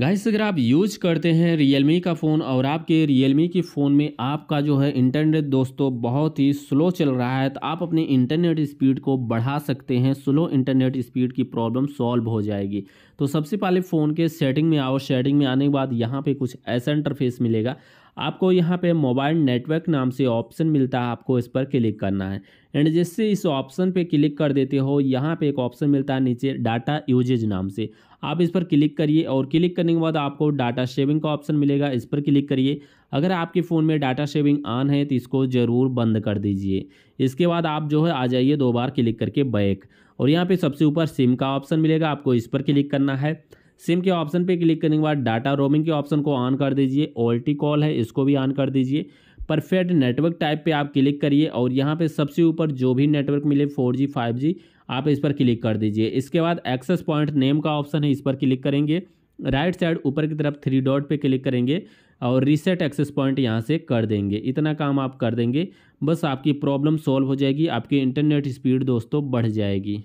guys अगर आप use करते हैं रियलमी का फ़ोन और आपके रियलमी के फ़ोन में आपका जो है इंटरनेट दोस्तों बहुत ही स्लो चल रहा है तो आप अपने इंटरनेट स्पीड को बढ़ा सकते हैं स्लो इंटरनेट स्पीड की प्रॉब्लम सॉल्व हो जाएगी तो सबसे पहले फ़ोन के सेटिंग में आओ सेटिंग में आने के बाद यहाँ पे कुछ ऐसा इंटरफेस मिलेगा आपको यहाँ पे मोबाइल नेटवर्क नाम से ऑप्शन मिलता है आपको इस पर क्लिक करना है एंड जैसे इस ऑप्शन पे क्लिक कर देते हो यहाँ पे एक ऑप्शन मिलता है नीचे डाटा यूजेज नाम से आप इस पर क्लिक करिए और क्लिक करने के बाद आपको डाटा शेविंग का ऑप्शन मिलेगा इस पर क्लिक करिए अगर आपके फ़ोन में डाटा शेविंग ऑन है तो इसको ज़रूर बंद कर दीजिए इसके बाद आप जो है आ जाइए दो बार क्लिक करके बैक और यहाँ पर सबसे ऊपर सिम का ऑप्शन मिलेगा आपको इस पर क्लिक करना है सिम के ऑप्शन पे क्लिक करने के बाद डाटा रोमिंग के ऑप्शन को ऑन कर दीजिए ओल्टी कॉल है इसको भी ऑन कर दीजिए परफेक्ट नेटवर्क टाइप पे आप क्लिक करिए और यहाँ पे सबसे ऊपर जो भी नेटवर्क मिले 4G 5G आप इस पर क्लिक कर दीजिए इसके बाद एक्सेस पॉइंट नेम का ऑप्शन है इस पर क्लिक करेंगे राइट साइड ऊपर की तरफ थ्री डॉट पे क्लिक करेंगे और रीसेट एक्सेस पॉइंट यहाँ से कर देंगे इतना काम आप कर देंगे बस आपकी प्रॉब्लम सॉल्व हो जाएगी आपकी इंटरनेट स्पीड दोस्तों बढ़ जाएगी